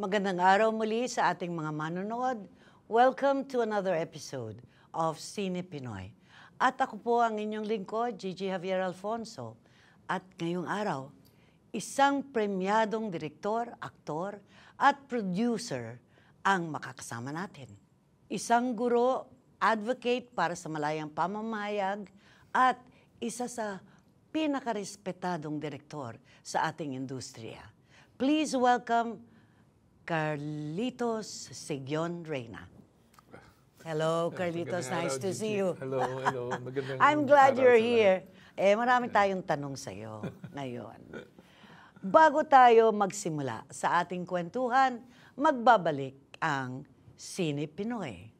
Magandang araw muli sa ating mga manonood. Welcome to another episode of Cine Pinoy. At ako po ang inyong lingkod, Gigi Javier Alfonso. At ngayong araw, isang premyadong direktor, aktor at producer ang makakasama natin. Isang guro, advocate para sa malayang pamamayag at isa sa pinakarespetadong direktor sa ating industriya. Please welcome Carlitos Sigion Reyna. Hello, Carlitos. Hello, nice to see you. Hello, hello. Magandang I'm glad you're here. Eh, marami tayong tanong sa'yo ngayon. Bago tayo magsimula sa ating kwentuhan, magbabalik ang Sine Pinoy.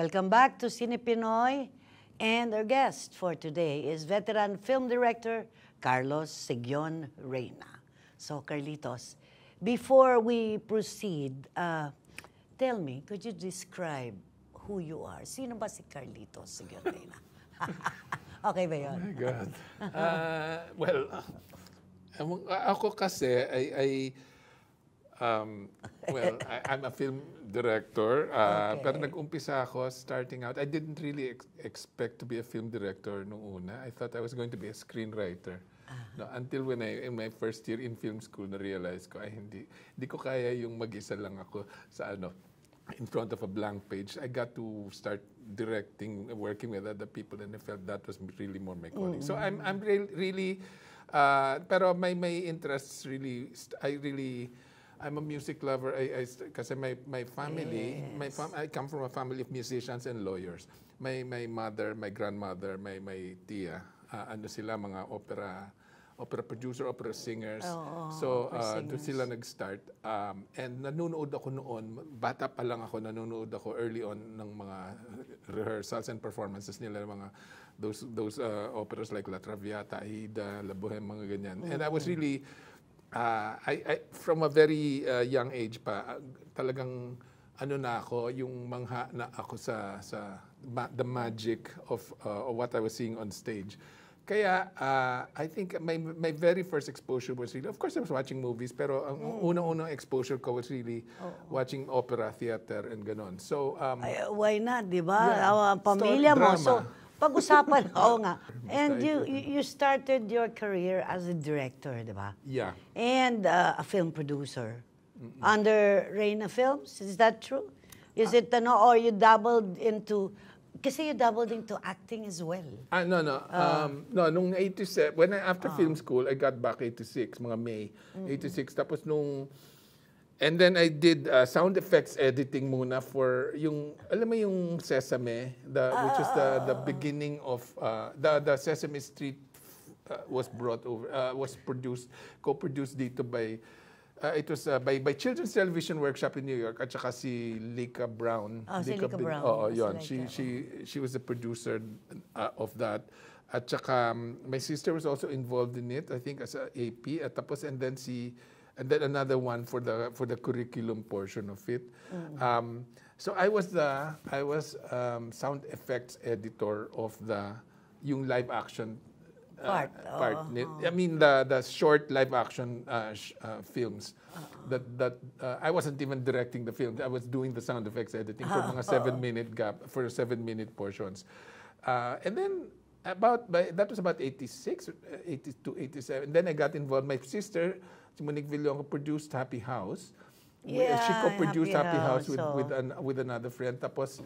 Welcome back to Cine Pinoy. And our guest for today is veteran film director Carlos Sigyon Reyna. So, Carlitos, before we proceed, uh, tell me, could you describe who you are? Sino ba si Carlitos Sigyon Reyna? okay ba yun? Oh my God. uh, well, ako kasi, I, I Um, well, I, I'm a film director, uh, okay. pero nag-umpisa ako starting out. I didn't really ex expect to be a film director nung una. I thought I was going to be a screenwriter. Uh-huh. No, until when I, in my first year in film school, na-realize ko, ay hindi, hindi ko kaya yung mag-isa lang ako sa ano, in front of a blank page. I got to start directing, working with other people, and I felt that was really more my calling. Mm. So I'm, I'm re- really, uh, pero my, my interests really, I really, I'm a music lover I, I, kasi my, my family, yes. my fam I come from a family of musicians and lawyers. My, my mother, my grandmother, my, my tia, uh, ano sila, mga opera opera producer, opera singers. Oh, oh, so, uh, doon sila nag-start. Um, and nanonood ako noon, bata pa lang ako, nanonood ako early on ng mga rehearsals and performances nila, mga those those uh, operas like La Traviata, Aida, La Bohème, mga ganyan. Mm-hmm. And I was mm-hmm. really uh, I, I, from a very uh, young age pa, talagang ano na ako, yung mangha na ako sa, sa ma the magic of, uh, of what I was seeing on stage. Kaya uh, I think my, my very first exposure was really, of course I was watching movies, pero ang mm. unang-unang exposure ko was really oh. watching opera, theater, and ganon. So, um, Ay, why not, di ba? Yeah, Our pamilya mo. Drama. So, pag-usapan, oo nga. And you you started your career as a director, di ba? Yeah. And uh, a film producer. Mm -mm. Under Reina Films, is that true? Is uh, it, ano, or you doubled into kasi you doubled into acting as well. Ah, no, no. Uh, um, no, nung 87, when I, after uh, film school, I got back 86, mga May. Mm-hmm. 86. Tapos nung And then I did uh, sound effects editing muna for yung alam mo yung Sesame, the ah, which is the ah, the ah, ah. beginning of uh, the the Sesame Street uh, was brought over uh, was produced co-produced dito by uh, it was uh, by by Children's Television Workshop in New York at saka si Lika Brown. Oh, Lika, si Lika Brown. Oo, oh, yun. Si she she she was the producer uh, of that. At saka um, my sister was also involved in it, I think as a AP at tapos and then si and then another one for the for the curriculum portion of it. Mm. Um, so I was the I was um, sound effects editor of the yung live action uh, part. part. Oh, oh. I mean the the short live action uh, sh- uh, films. uh That that uh, I wasn't even directing the films. I was doing the sound effects editing for uh-huh. mga seven minute gap for seven minute portions, uh, and then about by, that was about 86 uh, 82 87 then i got involved my sister si Monique Villongo produced Happy House. Uh, yeah, she co-produced Happy, Happy House, House with so. with, an, with another friend. Tapos,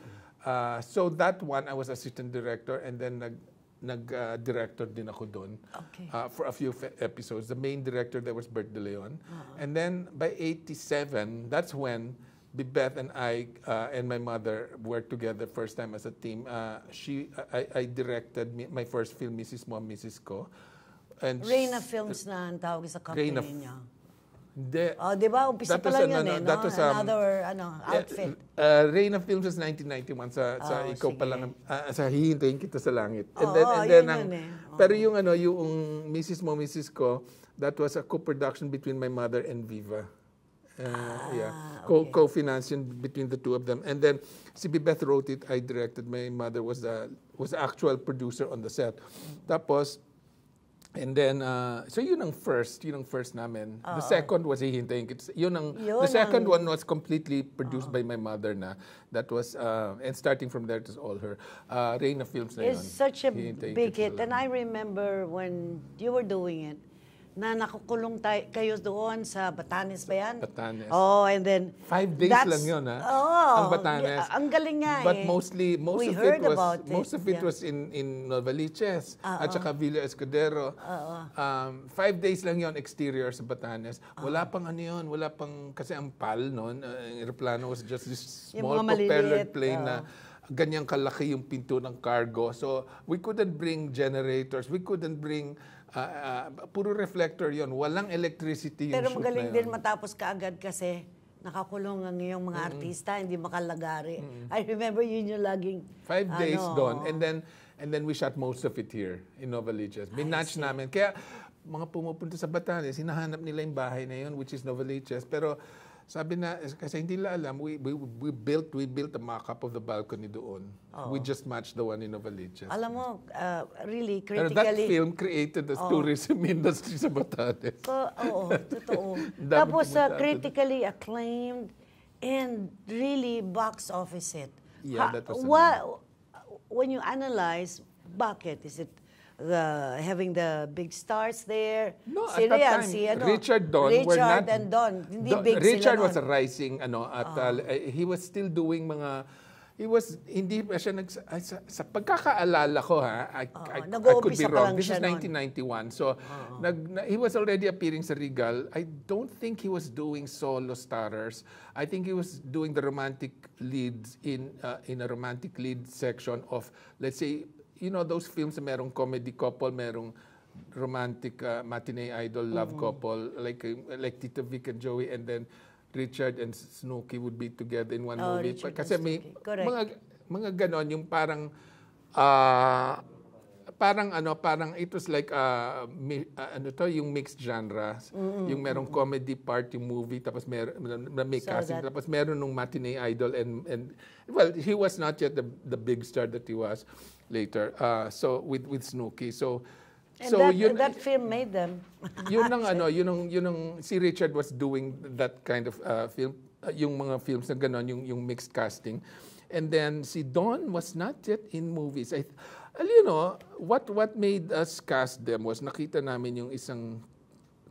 uh, so that one, I was assistant director and then nag, nag uh, din ako doon okay. uh, for a few episodes. The main director there was Bert De Leon. Uh-huh. And then by 87, that's when Beth and I uh, and my mother worked together first time as a team. Uh, she, I, I directed my first film, Mrs. Mom, Mrs. Ko. And Reina Films na ang tawag sa company Reina, niya. De, oh, ah, di ba? Umpisa pa lang yun, an, eh, no? Was, um, Another ano, eh, outfit. Uh, eh, uh, eh, Reina Films was 1991 sa, ah, sa ikaw sige. pa lang, uh, sa hihintayin kita sa langit. And oh, then, and oh, then, yun, ang, yun, eh. oh. Pero yung ano, yung Mrs. Mo, Mrs. Ko, that was a co-production between my mother and Viva. Uh, ah, yeah, co okay. co-financing between the two of them, and then si Beth wrote it. I directed. My mother was the was the actual producer on the set. Mm -hmm. Tapos And then, uh, so yun ang first, yun ang first namin. Uh-oh. The second was hihintayin. It's, yun ang, yun the second ang... one was completely produced Uh-oh. by my mother na. That was, uh, and starting from there, it was all her. Uh, Reina Films na It's yun. such a big hit. And I remember when you were doing it, na nakukulong tayo, kayo doon sa Batanes ba yan? Batanes. Oh, and then... Five days lang yun, ha? Ah. Oh, ang Batanes. ang galing nga But eh. mostly, most We of it was, it. most of it yeah. was in, in Novaliches uh -oh. at uh-uh. saka Villa Escudero. Uh -oh. um, five days lang yon exterior sa Batanes. Wala uh -oh. pang ano yun, wala pang... Kasi ang PAL noon, uh, aeroplano was just this small propeller plane uh -oh. na uh-huh. ganyang kalaki yung pinto ng cargo. So, we couldn't bring generators. We couldn't bring Uh, uh, puro reflector yon Walang electricity yung Pero magaling din matapos kaagad kasi nakakulong ang iyong mga mm-hmm. artista, hindi makalagari. Mm-hmm. I remember yun yung laging... Five ano, days doon. And then, oh. and then we shot most of it here in Nova Liches. Binatch namin. Kaya mga pumupunta sa Batanes, hinahanap nila yung bahay na yun, which is Nova Liches. Pero sabi na, kasi hindi nila alam, we, we, we built we built a mock-up of the balcony doon. Oo. We oh. just matched the one in Novaliches. Alam mo, uh, really, critically... Pero that film created the Oo. Oh. tourism industry sa Batanes. So, oo, totoo. Tapos uh, critically acclaimed and really box office it. Yeah, ha, that was... Wa- when you analyze, bakit? Is it uh, having the big stars there. No, si at that time, si, ano, Richard Don Richard were not, and Don. Hindi Don, big Richard was nun. rising, ano, at oh. uh, eh, he was still doing mga He was, hindi pa siya nag, sa, sa pagkakaalala ko ha, I, uh, I, ah, I could be wrong. This is 1991. Nun. So, uh ah, -huh. nag, na, he was already appearing sa Regal. I don't think he was doing solo starters I think he was doing the romantic leads in, uh, in a romantic lead section of, let's say, you know those films na merong comedy couple, merong romantic uh, matinee idol love mm-hmm. couple like uh, like Tito Vic and Joey and then Richard and Snooki would be together in one oh, movie. Richard Kasi may mga mga ganon yung parang uh, parang ano, parang it was like uh, mi, uh, ano to, yung mixed genres. Mm-hmm. Yung merong comedy party movie tapos mer may so casting that... tapos meron nung matinee idol and and well, he was not yet the the big star that he was later. Uh, so with with Snooki. So And so that, yun, that film made them. yun ang ano, yun ang, yun ang, si Richard was doing that kind of uh, film, uh, yung mga films na ganon, yung, yung mixed casting. And then si Don was not yet in movies. I, you know, what, what made us cast them was nakita namin yung isang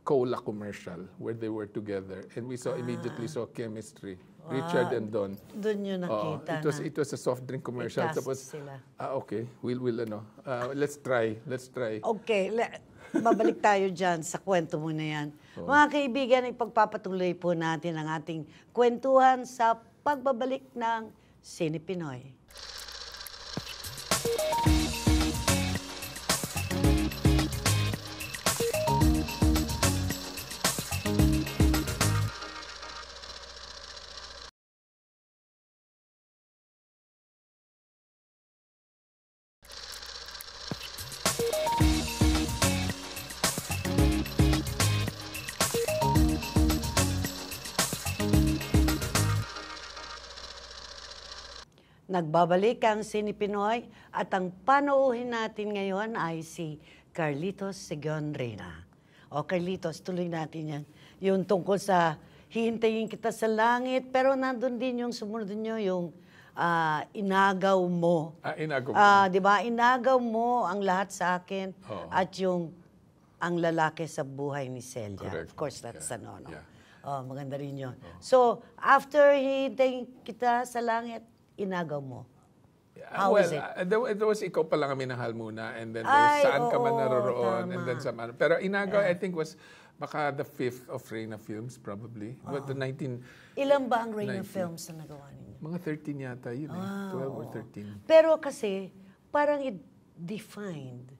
cola commercial where they were together and we saw ah. immediately saw chemistry. Wow. Ah. Richard and Don. Doon yun nakita uh, it was, na. It was a soft drink commercial. Tapos, sila. Ah, okay. We'll, we'll, ano. Uh, let's try. Let's try. Okay. Le- babalik tayo dyan sa kwento mo na yan. Oh. Mga kaibigan, ipagpapatuloy po natin ang ating kwentuhan sa pagbabalik ng Sine Pinoy. Nagbabalik ang Sini Pinoy at ang panoohin natin ngayon ay si Carlitos Segon Reyna. O Carlitos, tuloy natin yan. Yung tungkol sa hihintayin kita sa langit, pero nandun din yung sumunod nyo, yung uh, inagaw mo. Ah, inagaw mo. Uh, di ba? Inagaw mo ang lahat sa akin oh. at yung ang lalaki sa buhay ni Celia. Correct. Of course, that's yeah. ano, no? Yeah. Oh, maganda rin yun. Oh. So, after hihintayin kita sa langit, inagaw mo? How well, was it? Uh, there, there was ikaw pa lang kami ng Halmuna and then Ay, saan oo, ka man naroroon tama. and then sa ano. Pero Inagaw, yeah. I think was baka the fifth of Reina Films probably. Oh. But the 19... Ah. Ilan ba ang Reina Films na nagawa ninyo? Mga 13 yata yun oh. eh. 12 ah, or 13. Pero kasi parang it defined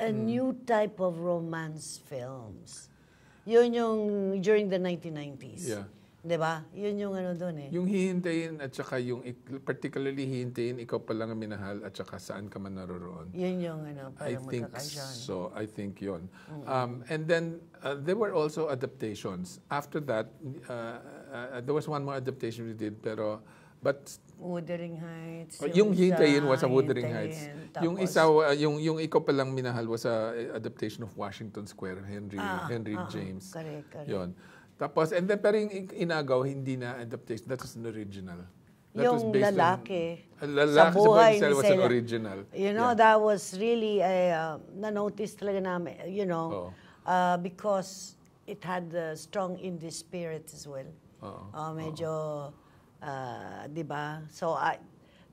a mm. new type of romance films. Yun yung during the 1990s. Yeah. Diba? 'Yun yung ano doon eh. Yung hihintayin at saka yung particularly hihintayin ikaw pa lang minahal at saka saan ka man naroroon. 'Yun yung ano para I think so, I think 'yun. Mm-hmm. Um, and then uh, there were also adaptations. After that, uh, uh, there was one more adaptation we did pero but Wuthering Heights. Oh, yung, yung Hintayin was sa Wuthering Heights. Tapos, yung isa, uh, yung, yung ikaw pa lang minahal was a adaptation of Washington Square, Henry, ah, Henry ah, ah. James. Correct, correct. Yun. Tapos, and then, pero yung inagaw, hindi na adaptation. That was an original. That yung was based lalaki. On, lalaki ah, sa buhay ni was an original. You know, yeah. that was really, uh, na-notice talaga namin, you know, oh. uh, because it had a strong indie spirit as well. Oh. Uh, medyo, oh. uh, di ba? So, I,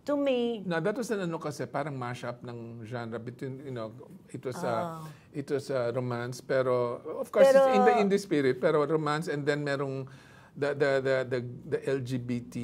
to me. Now that was an ano kasi parang mashup ng genre between you know it was ah. a it was a romance pero of course pero, it's in the indie spirit pero romance and then merong the the the the, the LGBT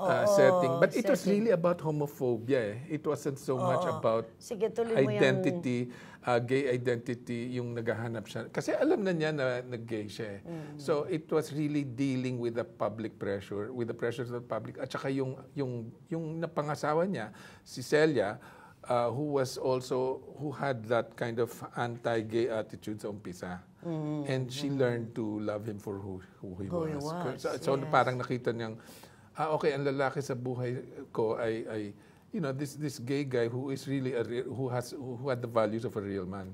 uh, setting. But setting. it was really about homophobia. Eh. It wasn't so Oo. much about Sige, identity, yung... uh, ah, gay identity, yung naghahanap siya. Kasi alam na niya na nag-gay siya. Eh. Mm. So it was really dealing with the public pressure, with the pressure of the public. At saka yung, yung, yung napangasawa niya, si Celia, uh, who was also who had that kind of anti-gay attitude sa umpisa. Mm-hmm. And she mm-hmm. learned to love him for who, who he who was. was. So, yes. so parang nakita niyang ah, okay, ang lalaki sa buhay ko ay, ay you know, this, this gay guy who is really, a real, who has, who had the values of a real man.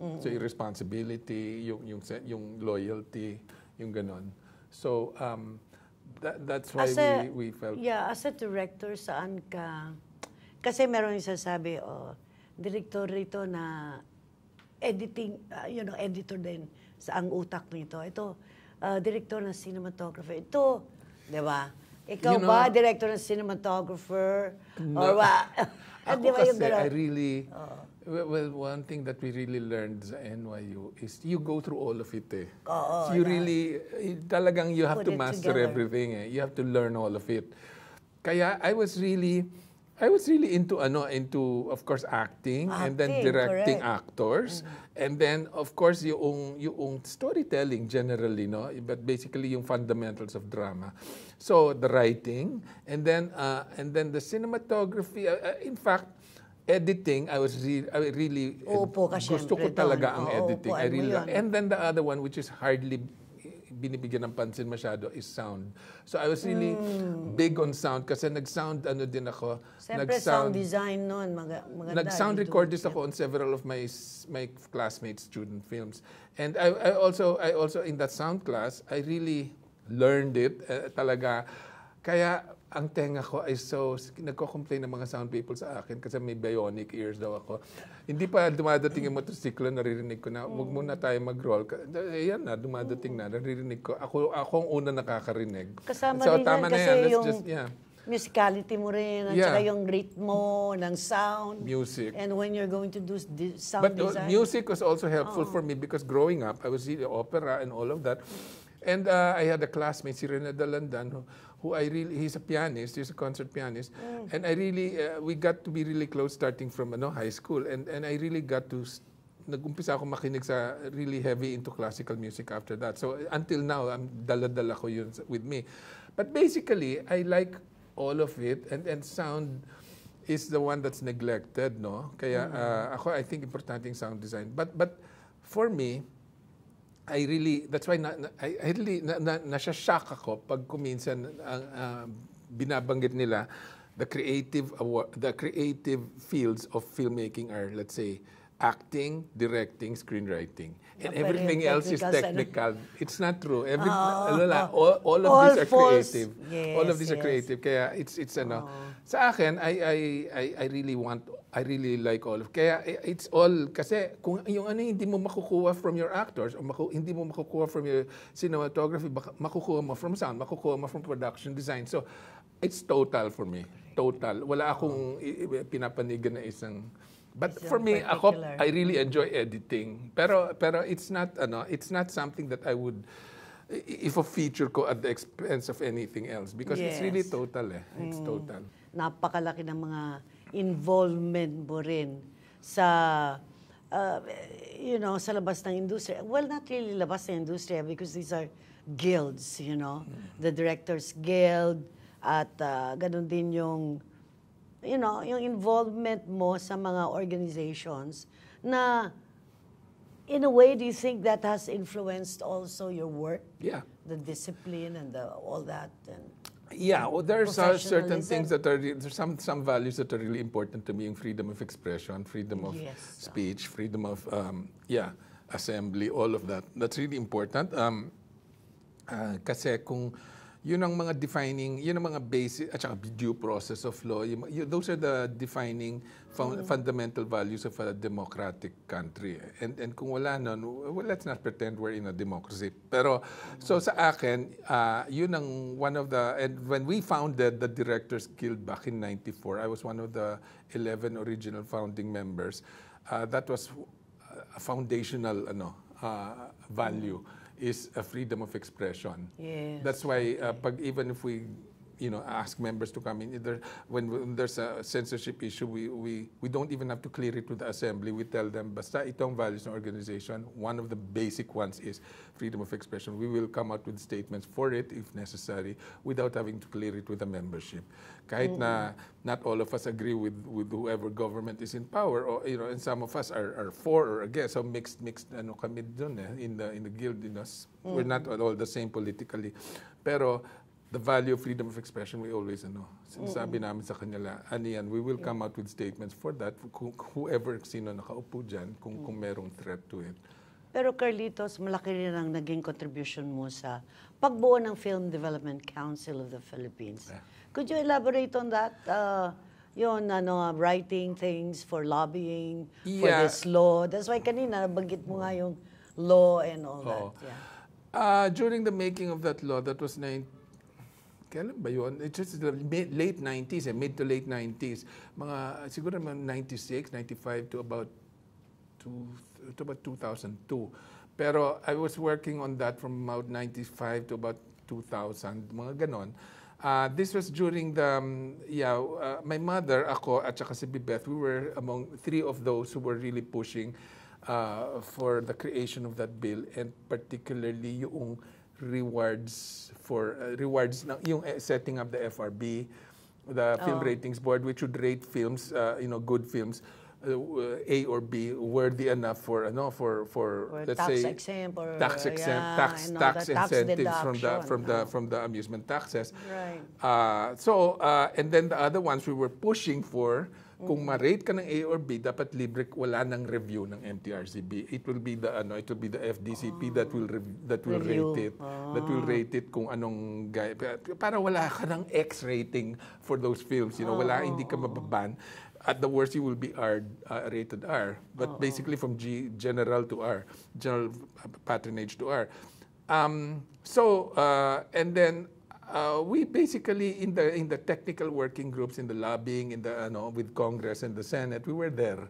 Mm-hmm. So, responsibility, yung, yung, yung loyalty, yung ganon. So, um, that, that's why as a, we, we felt... Yeah, as a director, saan ka... Kasi meron yung sabi oh, director rito na editing, uh, you know, editor din sa ang utak nito. Ito, uh, director na cinematographer Ito, di ba? Ikaw you know, director ng cinematographer? No, or what? Ako ba kasi, I really... Oh. Well, one thing that we really learned sa NYU is you go through all of it eh. Oo, so you really, eh, talagang you have to master together. everything eh. You have to learn all of it. Kaya I was really I was really into ano into of course acting, acting and then directing correct. actors mm -hmm. and then of course yung yung storytelling generally no but basically yung fundamentals of drama so the writing and then uh, and then the cinematography uh, uh in fact editing I was re I really Opo, gusto ko talaga ang oh, editing I really and then the other one which is hardly binibigyan ng pansin masyado is sound. So I was really mm. big on sound kasi nag-sound ano din ako. Siyempre sound design noon. Mag- maganda. Nag-sound eh, recordist ako on several of my my classmates student films. And I, I also I also in that sound class, I really learned it uh, talaga. Kaya ang tenga ko ay so, nagko-complain ng mga sound people sa akin kasi may bionic ears daw ako. Hindi pa dumadating yung motosiklo, naririnig ko na, huwag muna hmm. tayo mag-roll. Ayan na, dumadating na, naririnig ko. Ako, ako ang una nakakarinig. Kasama so, rin tama na kasi yan. Let's yung just, yeah. musicality mo rin, at yeah. saka yung ritmo ng sound. Music. And when you're going to do sound But uh, design. But music was also helpful oh. for me because growing up, I was in the opera and all of that. And uh, I had a classmate, si Rene Dalandan, who, who I really, he's a pianist, he's a concert pianist. Mm. And I really, uh, we got to be really close starting from ano, high school. And, and I really got to, nagumpisa ako makinig sa really heavy into classical music after that. So until now, I'm dala-dala ko yun with me. But basically, I like all of it and, and sound is the one that's neglected, no? Kaya mm -hmm. uh, ako, I think importante yung sound design. But, but for me, I really, that's why na, na, I really, na, na, nasashock ako pag kuminsan ang uh, binabanggit nila the creative award, the creative fields of filmmaking are, let's say, acting, directing, screenwriting. And yeah, everything else is ano? technical. Ano? It's not true. Every, oh, all, all of all these are creative. all of these are creative. Kaya it's, it's ano. oh. Sa akin, I, I, I, I really want I really like all of. Kaya eh, it's all kasi kung yung ano hindi mo makukuha from your actors o maku, hindi mo makukuha from your cinematography, baka, makukuha mo from sound, makukuha mo from production design. So it's total for me. Total. Wala akong pinapanigan na isang But isang for me, ako I really enjoy editing. Pero pero it's not ano, it's not something that I would if a feature ko at the expense of anything else because yes. it's really total eh. It's mm. total. Napakalaki ng mga involvement mo rin sa uh, you know, sa labas ng industriya. Well, not really labas ng industriya because these are guilds, you know. Mm -hmm. The Directors Guild at uh, ganun din yung you know, yung involvement mo sa mga organizations na in a way do you think that has influenced also your work? Yeah. The discipline and the all that and yeah, well, there are certain things that are there's some some values that are really important to me: in freedom of expression, freedom of yes. speech, freedom of um, yeah assembly, all of that. That's really important. Um, uh, kasi kung yun ang mga defining, yun ang mga basic, at saka due process of law, yun, yun, those are the defining fun- mm. fundamental values of a democratic country. And, and kung wala nun, well, let's not pretend we're in a democracy. Pero, so sa akin, uh, yun ang one of the, and when we founded the Directors Guild back in 94, I was one of the 11 original founding members. Uh, that was a foundational ano, uh, value. Mm is a freedom of expression. Yes. That's why uh, pag even if we you know, ask members to come in. when, when, there's a censorship issue, we, we, we don't even have to clear it to the assembly. We tell them, basta itong values organization, one of the basic ones is freedom of expression. We will come out with statements for it if necessary without having to clear it with the membership. Kahit mm -hmm. na not all of us agree with, with whoever government is in power, or, you know, and some of us are, are for or against, so mixed, mixed ano kami dun eh, in, the, in the guild, you know, mm -hmm. we're not all the same politically. Pero the value of freedom of expression, we always, know. sinasabi namin sa kanila, ano yan, we will come out with statements for that, kung, whoever, sino nakaupo dyan, kung, kung mm. merong threat to it. Pero Carlitos, malaki rin ang naging contribution mo sa pagbuo ng Film Development Council of the Philippines. Eh. Could you elaborate on that? Uh, yun, ano, ah, writing things for lobbying, yeah. for this law. That's why kanina, nabanggit mo nga yung law and all oh. that. Yeah. Uh, during the making of that law, that was 19, kailan ba yun? It's just the late 90s, eh, mid to late 90s. Mga, siguro mga 96, 95 to about, two, to about 2002. Pero I was working on that from about 95 to about 2000, mga ganon. Uh, this was during the, um, yeah, uh, my mother, ako, at saka si Beth, we were among three of those who were really pushing uh, for the creation of that bill and particularly yung rewards for uh, rewards Now, yung eh, setting up the FRB the oh. film ratings board which would rate films uh, you know good films uh, A or B worthy enough for ano for for or let's tax say exempt or, tax exempt yeah, tax no, tax incentives from the from the oh. from the amusement taxes right uh, so uh, and then the other ones we were pushing for Kung ma-rate ka ng A or B, dapat libre wala nang review ng MTRCB. It will be the ano, it will be the FDCP oh. Ah. that will that will review. rate it. Oh. That will ah. rate it kung anong guy para wala ka ng X rating for those films, you know, oh. wala ah, hindi ka mababan. At the worst, you will be R, uh, rated R. But oh. basically from G, general to R, general patronage to R. Um, so, uh, and then Uh, we basically in the in the technical working groups in the lobbying in the ano with Congress and the Senate we were there,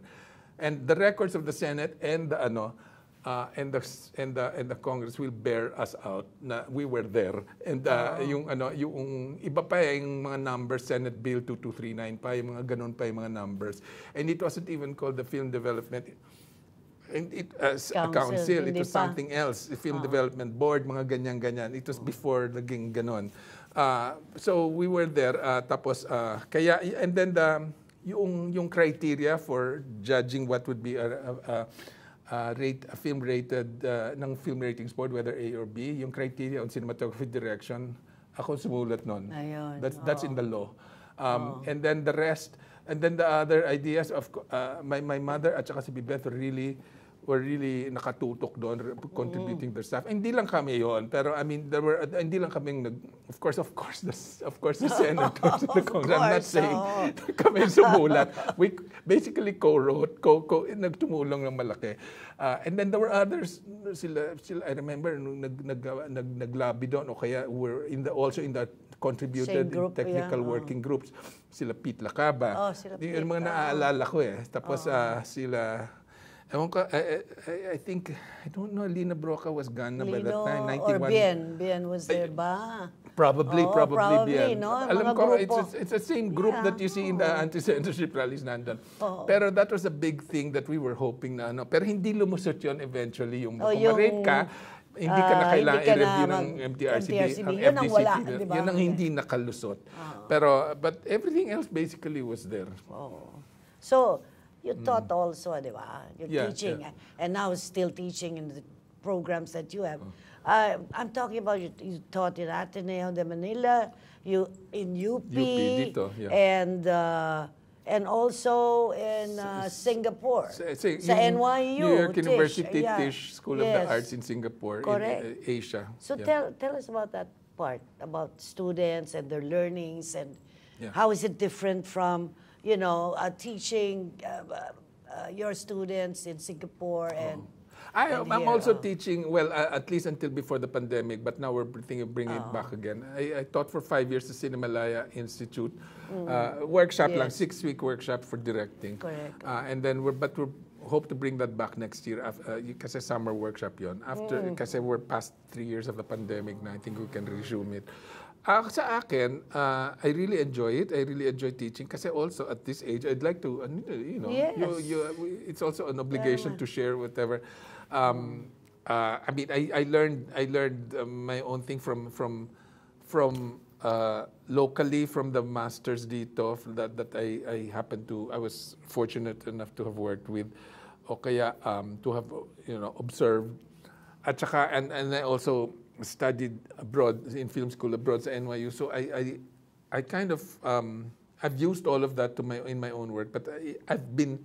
and the records of the Senate and the ano. Uh, and the and the and the Congress will bear us out na we were there and uh, oh. yung ano yung iba pa eh, yung mga numbers Senate Bill 2239 pa yung mga ganun pa yung mga numbers and it wasn't even called the film development It, uh, council, council it was something else, Film oh. Development Board, mga ganyan-ganyan. It was oh. before naging ganon. Uh, so we were there, uh, tapos, uh, kaya, and then the, yung, yung criteria for judging what would be a, a, a uh, rate, uh, film rated uh, ng film ratings board, whether A or B, yung criteria on cinematography direction, ako sumulat nun. Ayun, that's, oh. that's in the law. Um, oh. And then the rest, and then the other ideas of, uh, my, my mother at saka si Bibeth really were really nakatutok doon, contributing mm. their staff. Hindi lang kami yon pero I mean, there were, hindi lang kaming nag, of course, of course, the, of course, the senators, the Congress, I'm not saying oh. kami sumulat. We basically co-wrote, co co nagtumulong ng malaki. Uh, and then there were others, sila, sila I remember, nung nag, nag, nag, nag doon, o kaya were in the, also in the contributed group, in technical yeah. working oh. groups. Sila Pete Lacaba. Oh, sila Pete. Yung mga ah. naaalala ko eh. Tapos oh. uh, sila Ewan ko, I, I, I think, I don't know, Lina Broca was gone Lino, by that time, 91. Or Bien, Bien was there ba? Probably, oh, probably, probably Bien. No? Alam ko, it's, it's the same group yeah. that you see oh. in the anti-censorship rallies nandun. Oh. Pero that was a big thing that we were hoping na ano. Pero hindi lumusot yun eventually, yung oh, kumarate ka, hindi ka ah, na kailangan uh, i-review ng MTRCB, MTRCB. Ang yun ang wala, di Yun ang hindi nakalusot. Oh. Pero, but everything else basically was there. Oh. So, You mm. taught mm. also, Adeva. You're yeah, teaching, yeah. and now still teaching in the programs that you have. Mm. Uh, I'm talking about you, you, taught in Ateneo de Manila, you in UP, UP yeah. and uh, and also in uh, Singapore. Sa, sa, NYU. New York University yeah. Tisch School yes. of the Arts in Singapore, Correct. in uh, Asia. So tell tell us about that part about students and their learnings and how is it different from you know, uh, teaching uh, uh, uh your students in Singapore oh. and. Oh. I, am also teaching, well, uh, at least until before the pandemic, but now we're thinking of bringing oh. it back again. I, I, taught for five years at Cinemalaya Institute. Mm. workshop yes. lang, six-week workshop for directing. Correct. and then we're, but we hope to bring that back next year uh, a summer workshop yon after mm. we're past three years of the pandemic Now I think we can resume it Uh, sa akin, uh, I really enjoy it. I really enjoy teaching kasi also at this age, I'd like to, uh, you know, yes. you, you, uh, it's also an obligation yeah. to share whatever. Um, uh, I mean, I, I learned I learned uh, my own thing from from from uh, locally from the masters dito that that I I happened to I was fortunate enough to have worked with o kaya um, to have you know observed at saka and and I also studied abroad in film school abroad at NYU. So I, I, I kind of, um, I've used all of that to my, in my own work, but I, have been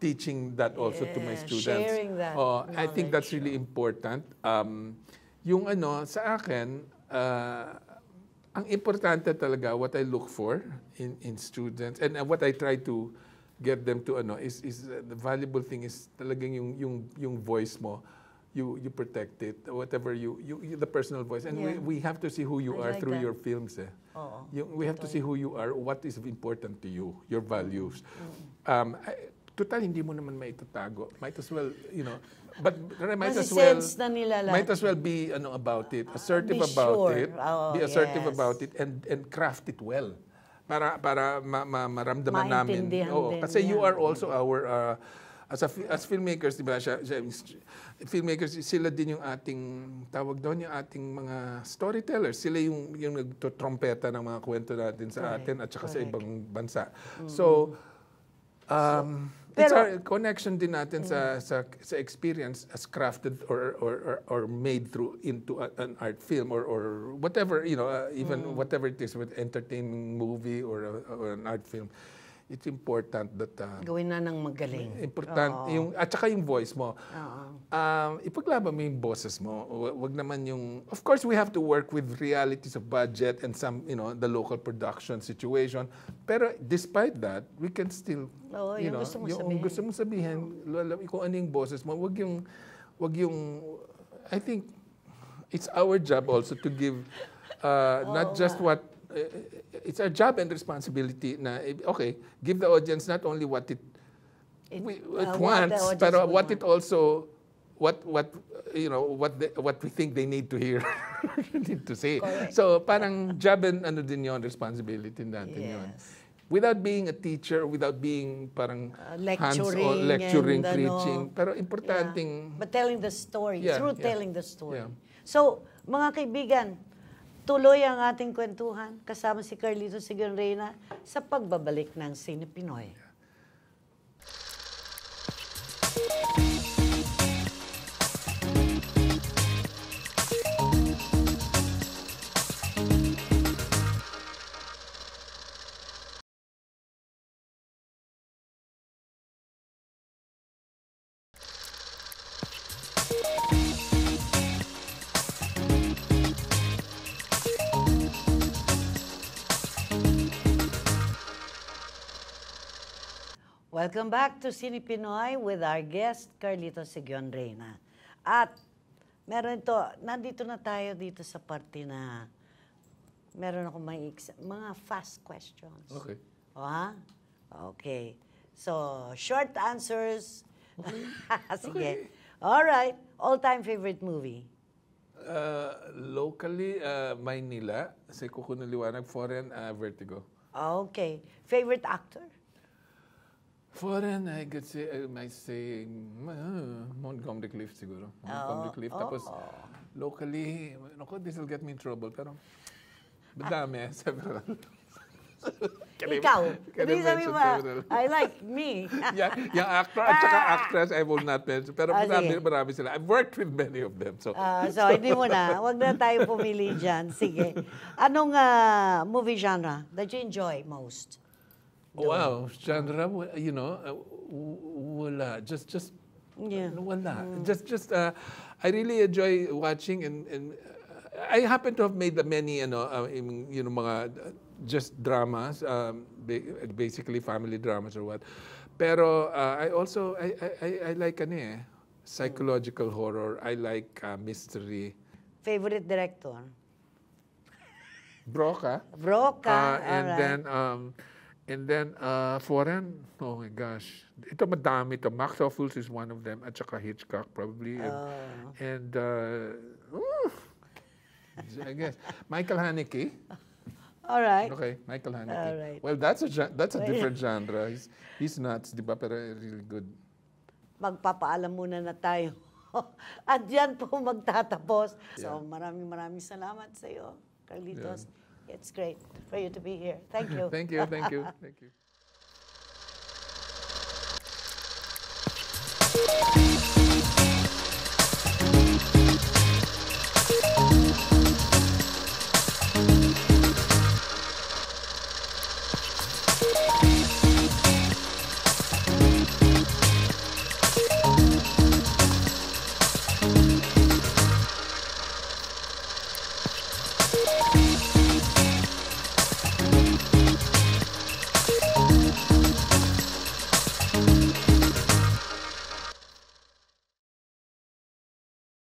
teaching that also yeah, to my students. Sharing that oh, I think that's really important. Um, yung ano, sa akin, uh, ang importante talaga what I look for in, in students and uh, what I try to get them to ano is is uh, the valuable thing is talagang yung yung yung voice mo you you protect it whatever you, you, you the personal voice and yeah. we, we have to see who you I are like through that. your films eh. Oh, oh, you, we have to see who you are what is important to you your mm-hmm. values mm. um I, total hindi mo naman maitatago might as well you know but might as well na nila might as well be ano about it assertive be about sure. it oh, oh, be assertive yes. about it and and craft it well para para ma, ma, maramdaman namin oh kasi yeah. you are also our uh, as, a, as filmmakers, di ba, siya, siya, filmmakers, sila din yung ating, tawag doon, yung ating mga storytellers. Sila yung, yung nagtotrompeta ng mga kwento natin sa correct, atin at saka correct. sa ibang bansa. Mm-hmm. So, um, so, pero, it's our connection din natin mm. sa, mm-hmm. sa sa experience as crafted or or or, or made through into a, an art film or or whatever you know uh, even mm. whatever it is with entertaining movie or a, or an art film it's important that... Uh, Gawin na ng magaling. Important. Oo. Yung, at saka yung voice mo. Oo. Um, ipaglaban mo yung boses mo. Wag naman yung... Of course, we have to work with realities of budget and some, you know, the local production situation. Pero despite that, we can still, Oo, you know, gusto mo yung sabihin. gusto mong sabihin, lalo, kung ano yung boses mo, wag yung... Wag yung... I think it's our job also to give uh, Oo, not just what eh, it's our job and responsibility na, eh, okay, give the audience not only what it, it, we, uh, it wants, but what want. it also, what, what, you know, what, the, what we think they need to hear, need to say. So parang job and ano din yon, responsibility natin yes. yon. Without being a teacher, without being parang uh, lecturing, hands lecturing, and, preaching. Ano, pero importanting Yeah. But telling the story, yeah, through yeah, telling the story. Yeah. So, mga kaibigan, Tuloy ang ating kwentuhan kasama si Carlito Sigan Reyna sa pagbabalik ng Sine Pinoy. Welcome back to Sini Pinoy with our guest, Carlito Sigion Reyna. At meron ito, nandito na tayo dito sa parte na meron akong may mga fast questions. Okay. O ha? Okay. So, short answers. Okay. Sige. Okay. All right. All-time favorite movie? Uh, locally, uh, Maynila. Kasi kuko ng liwanag, foreign, uh, Vertigo. Okay. Favorite actor? For I could say, I might say, uh, Montgomery Clift siguro. Montgomery oh, Clift. Oh. Tapos, oh. locally, naku, this will get me in trouble. Pero, madami, eh, several. Ikaw. Ibig sabi mo, ah, I like me. yeah, yung actor at saka ah. actress, I will not mention. Pero ah, marami, marami sila. I've worked with many of them. So, uh, ah, so, so hindi mo na. Huwag na tayo pumili dyan. Sige. Anong uh, movie genre that you enjoy most? Oh, wow, Chandra, you know, voila, uh, just, just, yeah. voila. Mm. Just, just, uh, I really enjoy watching and, and uh, I happen to have made many, you know, uh, you know mga uh, just dramas, um, basically family dramas or what. Pero uh, I also, I, I, I like, ano eh, psychological horror. I like uh, mystery. Favorite director? Broca. Broca, uh, And right. then, um, And then, uh, foreign, oh my gosh. Ito madami to. Max of is one of them. At saka Hitchcock probably. And, oh. and uh, I guess. Michael Haneke. All right. Okay, Michael Haneke. All right. Well, that's a, that's a different genre. He's, he's nuts, di ba? Pero really good. Magpapaalam muna na tayo. At yan po magtatapos. Yeah. So maraming maraming salamat sa iyo, Carlitos. Yeah. It's great for you to be here. Thank you. thank you. Thank you. Thank you.